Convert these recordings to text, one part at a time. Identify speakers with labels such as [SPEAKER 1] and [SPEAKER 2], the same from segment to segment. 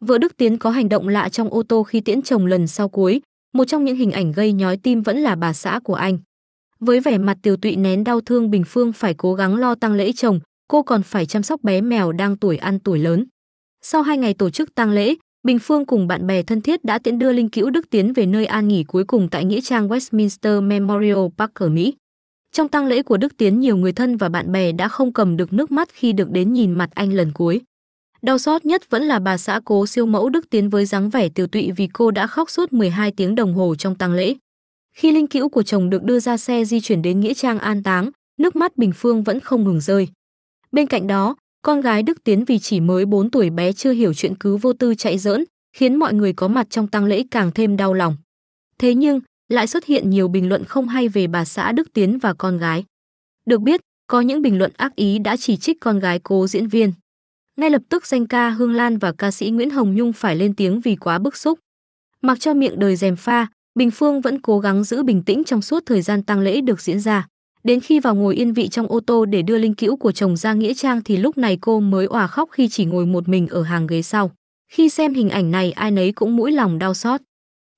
[SPEAKER 1] Vợ Đức Tiến có hành động lạ trong ô tô khi tiễn chồng lần sau cuối, một trong những hình ảnh gây nhói tim vẫn là bà xã của anh. Với vẻ mặt tiều tụy nén đau thương Bình Phương phải cố gắng lo tang lễ chồng, cô còn phải chăm sóc bé mèo đang tuổi ăn tuổi lớn. Sau hai ngày tổ chức tang lễ, Bình Phương cùng bạn bè thân thiết đã tiễn đưa linh cữu Đức Tiến về nơi an nghỉ cuối cùng tại nghĩa trang Westminster Memorial Park ở Mỹ. Trong tang lễ của Đức Tiến nhiều người thân và bạn bè đã không cầm được nước mắt khi được đến nhìn mặt anh lần cuối. Đau xót nhất vẫn là bà xã cố siêu mẫu Đức Tiến với dáng vẻ tiêu tụy vì cô đã khóc suốt 12 tiếng đồng hồ trong tang lễ. Khi linh cữu của chồng được đưa ra xe di chuyển đến Nghĩa Trang an táng, nước mắt Bình Phương vẫn không ngừng rơi. Bên cạnh đó, con gái Đức Tiến vì chỉ mới 4 tuổi bé chưa hiểu chuyện cứ vô tư chạy giỡn, khiến mọi người có mặt trong tang lễ càng thêm đau lòng. Thế nhưng, lại xuất hiện nhiều bình luận không hay về bà xã Đức Tiến và con gái. Được biết, có những bình luận ác ý đã chỉ trích con gái cố diễn viên. Ngay lập tức danh ca Hương Lan và ca sĩ Nguyễn Hồng Nhung phải lên tiếng vì quá bức xúc. Mặc cho miệng đời dèm pha, Bình Phương vẫn cố gắng giữ bình tĩnh trong suốt thời gian tang lễ được diễn ra. Đến khi vào ngồi yên vị trong ô tô để đưa linh cữu của chồng ra nghĩa trang thì lúc này cô mới òa khóc khi chỉ ngồi một mình ở hàng ghế sau. Khi xem hình ảnh này ai nấy cũng mũi lòng đau xót.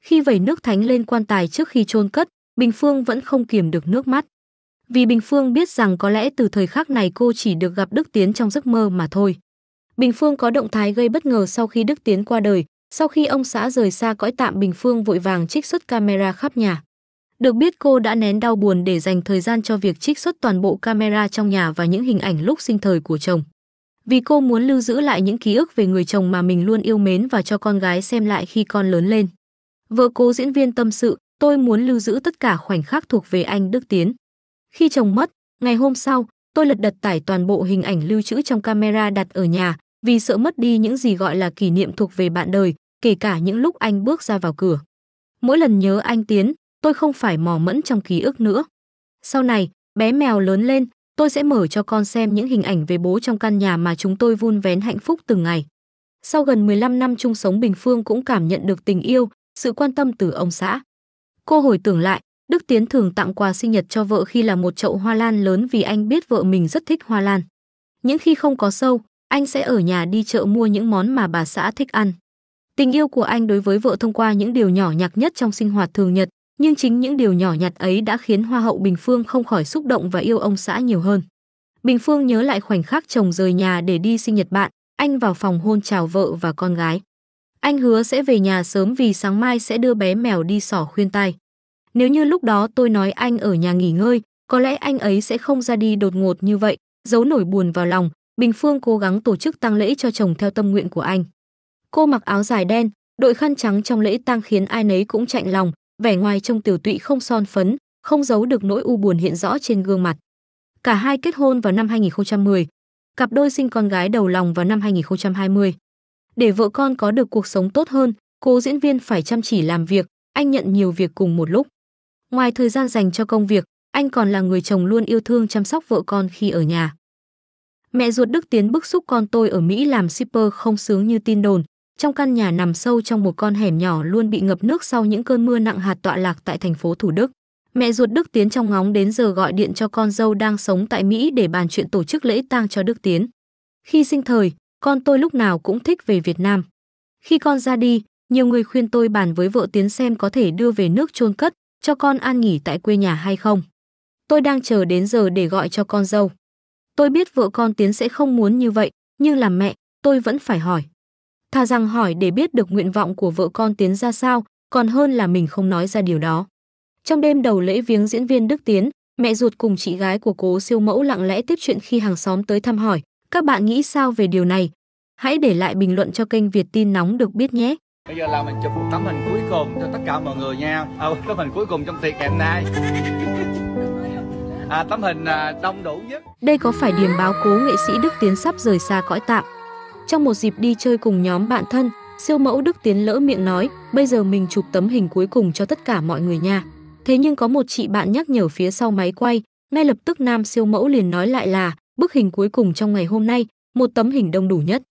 [SPEAKER 1] Khi vẩy nước thánh lên quan tài trước khi chôn cất, Bình Phương vẫn không kiềm được nước mắt. Vì Bình Phương biết rằng có lẽ từ thời khắc này cô chỉ được gặp Đức Tiến trong giấc mơ mà thôi. Bình Phương có động thái gây bất ngờ sau khi Đức Tiến qua đời, sau khi ông xã rời xa cõi tạm Bình Phương vội vàng trích xuất camera khắp nhà. Được biết cô đã nén đau buồn để dành thời gian cho việc trích xuất toàn bộ camera trong nhà và những hình ảnh lúc sinh thời của chồng. Vì cô muốn lưu giữ lại những ký ức về người chồng mà mình luôn yêu mến và cho con gái xem lại khi con lớn lên. Vợ cố diễn viên tâm sự, tôi muốn lưu giữ tất cả khoảnh khắc thuộc về anh Đức Tiến. Khi chồng mất, ngày hôm sau, tôi lật đật tải toàn bộ hình ảnh lưu trữ trong camera đặt ở nhà, vì sợ mất đi những gì gọi là kỷ niệm thuộc về bạn đời, kể cả những lúc anh bước ra vào cửa. Mỗi lần nhớ anh Tiến, tôi không phải mò mẫn trong ký ức nữa. Sau này, bé mèo lớn lên, tôi sẽ mở cho con xem những hình ảnh về bố trong căn nhà mà chúng tôi vun vén hạnh phúc từng ngày. Sau gần 15 năm chung sống Bình Phương cũng cảm nhận được tình yêu, sự quan tâm từ ông xã. Cô hồi tưởng lại, Đức Tiến thường tặng quà sinh nhật cho vợ khi là một chậu hoa lan lớn vì anh biết vợ mình rất thích hoa lan. Những khi không có sâu, anh sẽ ở nhà đi chợ mua những món mà bà xã thích ăn. Tình yêu của anh đối với vợ thông qua những điều nhỏ nhặt nhất trong sinh hoạt thường nhật, nhưng chính những điều nhỏ nhặt ấy đã khiến Hoa hậu Bình Phương không khỏi xúc động và yêu ông xã nhiều hơn. Bình Phương nhớ lại khoảnh khắc chồng rời nhà để đi sinh nhật bạn, anh vào phòng hôn chào vợ và con gái. Anh hứa sẽ về nhà sớm vì sáng mai sẽ đưa bé mèo đi sỏ khuyên tai. Nếu như lúc đó tôi nói anh ở nhà nghỉ ngơi, có lẽ anh ấy sẽ không ra đi đột ngột như vậy, giấu nổi buồn vào lòng, Bình Phương cố gắng tổ chức tang lễ cho chồng theo tâm nguyện của anh. Cô mặc áo dài đen, đội khăn trắng trong lễ tang khiến ai nấy cũng chạnh lòng, vẻ ngoài trông tiểu tụy không son phấn, không giấu được nỗi u buồn hiện rõ trên gương mặt. Cả hai kết hôn vào năm 2010, cặp đôi sinh con gái đầu lòng vào năm 2020. Để vợ con có được cuộc sống tốt hơn, cô diễn viên phải chăm chỉ làm việc, anh nhận nhiều việc cùng một lúc. Ngoài thời gian dành cho công việc, anh còn là người chồng luôn yêu thương chăm sóc vợ con khi ở nhà. Mẹ ruột Đức Tiến bức xúc con tôi ở Mỹ làm shipper không sướng như tin đồn. Trong căn nhà nằm sâu trong một con hẻm nhỏ luôn bị ngập nước sau những cơn mưa nặng hạt tọa lạc tại thành phố Thủ Đức. Mẹ ruột Đức Tiến trong ngóng đến giờ gọi điện cho con dâu đang sống tại Mỹ để bàn chuyện tổ chức lễ tang cho Đức Tiến. Khi sinh thời, con tôi lúc nào cũng thích về Việt Nam. Khi con ra đi, nhiều người khuyên tôi bàn với vợ Tiến xem có thể đưa về nước chôn cất, cho con an nghỉ tại quê nhà hay không. Tôi đang chờ đến giờ để gọi cho con dâu. Tôi biết vợ con Tiến sẽ không muốn như vậy, nhưng làm mẹ, tôi vẫn phải hỏi. Thà rằng hỏi để biết được nguyện vọng của vợ con Tiến ra sao, còn hơn là mình không nói ra điều đó. Trong đêm đầu lễ viếng diễn viên Đức Tiến, mẹ ruột cùng chị gái của cố siêu mẫu lặng lẽ tiếp chuyện khi hàng xóm tới thăm hỏi. Các bạn nghĩ sao về điều này? Hãy để lại bình luận cho kênh Việt tin nóng được biết nhé. Bây giờ là mình chụp một tấm hình cuối cùng cho tất cả mọi người nha. À, tấm hình cuối cùng trong tiệc ngày hôm nay à, tấm hình à, đông đủ nhất. Đây có phải điểm báo cố nghệ sĩ Đức Tiến sắp rời xa cõi tạm. Trong một dịp đi chơi cùng nhóm bạn thân, siêu mẫu Đức Tiến lỡ miệng nói, bây giờ mình chụp tấm hình cuối cùng cho tất cả mọi người nha. Thế nhưng có một chị bạn nhắc nhở phía sau máy quay, ngay lập tức nam siêu mẫu liền nói lại là, bức hình cuối cùng trong ngày hôm nay, một tấm hình đông đủ nhất.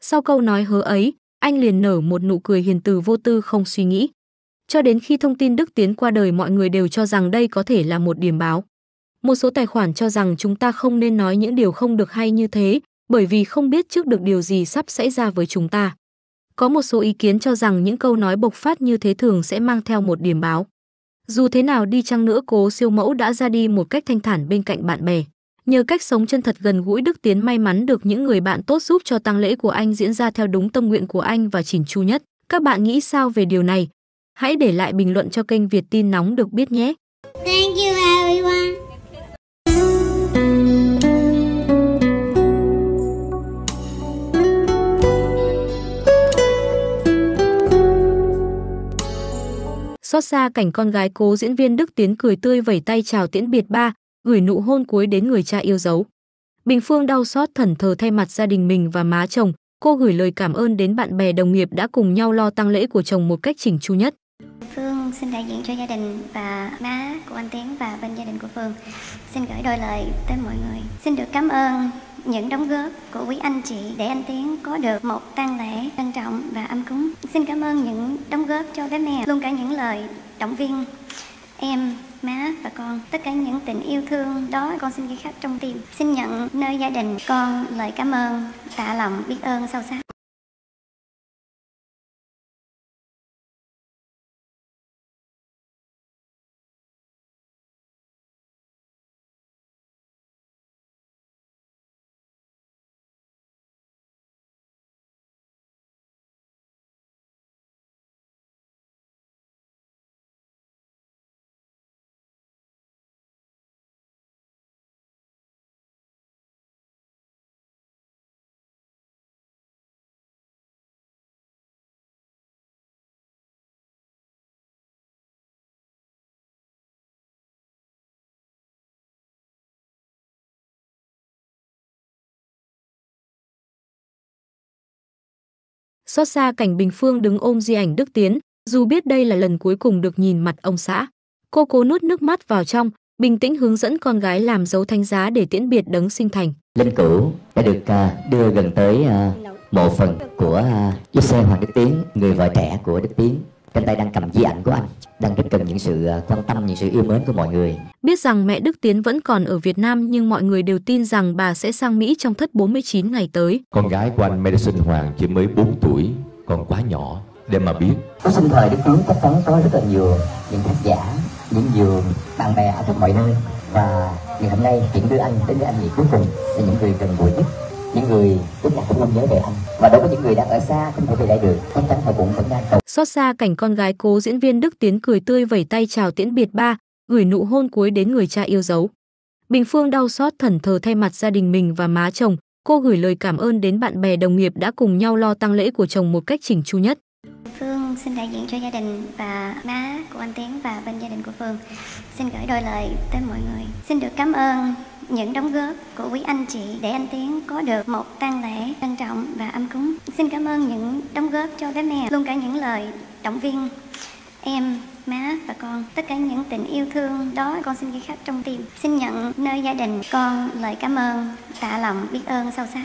[SPEAKER 1] Sau câu nói hớ ấy, anh liền nở một nụ cười hiền từ vô tư không suy nghĩ. Cho đến khi thông tin Đức Tiến qua đời mọi người đều cho rằng đây có thể là một điểm báo. Một số tài khoản cho rằng chúng ta không nên nói những điều không được hay như thế, bởi vì không biết trước được điều gì sắp xảy ra với chúng ta. Có một số ý kiến cho rằng những câu nói bộc phát như thế thường sẽ mang theo một điểm báo. Dù thế nào đi chăng nữa cố siêu mẫu đã ra đi một cách thanh thản bên cạnh bạn bè. Nhờ cách sống chân thật gần gũi Đức Tiến may mắn được những người bạn tốt giúp cho tang lễ của anh diễn ra theo đúng tâm nguyện của anh và chỉn chu nhất. Các bạn nghĩ sao về điều này? Hãy để lại bình luận cho kênh Việt tin nóng được biết nhé. Xót xa cảnh con gái cố diễn viên Đức Tiến cười tươi vẩy tay chào tiễn biệt ba, gửi nụ hôn cuối đến người cha yêu dấu. Bình Phương đau xót thần thờ thay mặt gia đình mình và má chồng, cô gửi lời cảm ơn đến bạn bè đồng nghiệp đã cùng nhau lo tang lễ của chồng một cách chỉnh chu nhất. Phương xin đại diện cho gia đình và má của anh Tiến và bên gia đình của Phương xin gửi đôi lời tới mọi người. Xin được cảm ơn những đóng góp của quý anh chị để anh Tiến có được một tang lễ trân trọng và âm cúng. Xin cảm ơn những đóng góp cho bé mẹ, luôn cả những lời động viên em, má và con. Tất cả những tình yêu thương đó con xin ghi khắc trong tim. Xin nhận nơi gia đình con lời cảm ơn, tạ lòng biết ơn sâu sắc. Xót xa cảnh Bình Phương đứng ôm di ảnh Đức Tiến, dù biết đây là lần cuối cùng được nhìn mặt ông xã. Cô cố nuốt nước mắt vào trong, bình tĩnh hướng dẫn con gái làm dấu thánh giá để tiễn biệt đấng sinh thành. Linh Cửu đã được uh, đưa gần tới mộ à, phần của uh, à, Giuse Hoàng Đức Tiến, người vợ trẻ của Đức Tiến. Trên tay đang cầm di ảnh của anh, đang rất cần những sự ờ, quan tâm, những sự yêu mến của mọi người. Biết rằng mẹ Đức Tiến vẫn còn ở Việt Nam nhưng mọi người đều tin rằng bà sẽ sang Mỹ trong thất 49 ngày tới. Con gái của anh Madison Hoàng chỉ mới 4 tuổi, còn quá nhỏ để mà biết. Có sinh thời Đức Tiến chắc chắn có rất là nhiều những khán giả, những nhiều bạn bè ở khắp mọi nơi và ngày hôm nay những đưa anh đến với anh chị cuối cùng là những người gần gũi nhất những người tức cũng không nhớ về anh và đối với những người đang ở xa không thể về lại được chắc chắn họ cũng vẫn đang cầu xót xa cảnh con gái cố diễn viên Đức Tiến cười tươi vẩy tay chào tiễn biệt ba gửi nụ hôn cuối đến người cha yêu dấu Bình Phương đau xót thần thờ thay mặt gia đình mình và má chồng cô gửi lời cảm ơn đến bạn bè đồng nghiệp đã cùng nhau lo tang lễ của chồng một cách chỉnh chu nhất Phương xin đại diện cho gia đình và má của anh Tiến và bên gia đình của Phương xin gửi đôi lời tới mọi người. Xin được cảm ơn những đóng góp của quý anh chị để anh Tiến có được một tang lễ trang trọng và âm cúng. Xin cảm ơn những đóng góp cho bé mẹ, luôn cả những lời động viên em, má và con. Tất cả những tình yêu thương đó con xin ghi khắc trong tim. Xin nhận nơi gia đình con lời cảm ơn, tạ lòng biết ơn sâu sắc.